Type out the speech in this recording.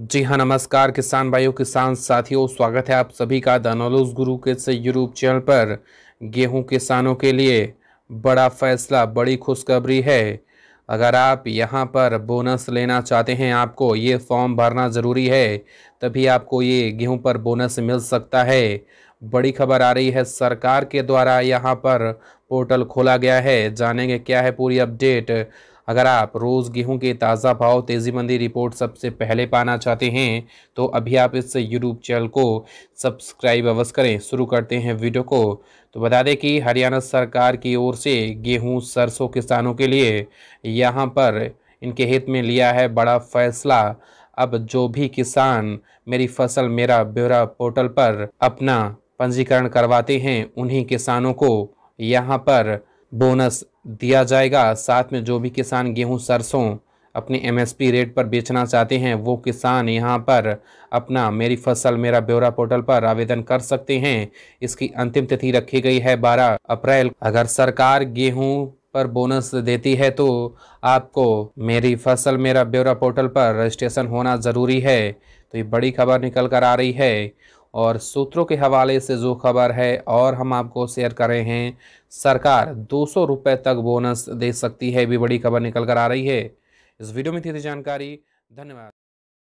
जी हाँ नमस्कार किसान भाइयों किसान साथियों स्वागत है आप सभी का धनोलोस गुरु के से यूट्यूब चैनल पर गेहूं किसानों के लिए बड़ा फैसला बड़ी खुशखबरी है अगर आप यहां पर बोनस लेना चाहते हैं आपको ये फॉर्म भरना ज़रूरी है तभी आपको ये गेहूं पर बोनस मिल सकता है बड़ी खबर आ रही है सरकार के द्वारा यहाँ पर पोर्टल खोला गया है जानेंगे क्या है पूरी अपडेट अगर आप रोज़ गेहूं के ताज़ा भाव तेज़ी मंदी रिपोर्ट सबसे पहले पाना चाहते हैं तो अभी आप इस यूट्यूब चैनल को सब्सक्राइब अवश्य करें शुरू करते हैं वीडियो को तो बता दें कि हरियाणा सरकार की ओर से गेहूँ सरसों किसानों के लिए यहाँ पर इनके हित में लिया है बड़ा फैसला अब जो भी किसान मेरी फसल मेरा ब्यौरा पोर्टल पर अपना पंजीकरण करवाते हैं उन्हीं किसानों को यहाँ पर बोनस दिया जाएगा साथ में जो भी किसान गेहूं सरसों अपने एमएसपी रेट पर बेचना चाहते हैं वो किसान यहाँ पर अपना मेरी फसल मेरा ब्यौरा पोर्टल पर आवेदन कर सकते हैं इसकी अंतिम तिथि रखी गई है 12 अप्रैल अगर सरकार गेहूं पर बोनस देती है तो आपको मेरी फसल मेरा ब्यौरा पोर्टल पर रजिस्ट्रेशन होना ज़रूरी है तो ये बड़ी खबर निकल कर आ रही है और सूत्रों के हवाले से जो खबर है और हम आपको शेयर कर रहे हैं सरकार दो सौ रुपये तक बोनस दे सकती है भी बड़ी खबर निकल कर आ रही है इस वीडियो में थी, थी जानकारी धन्यवाद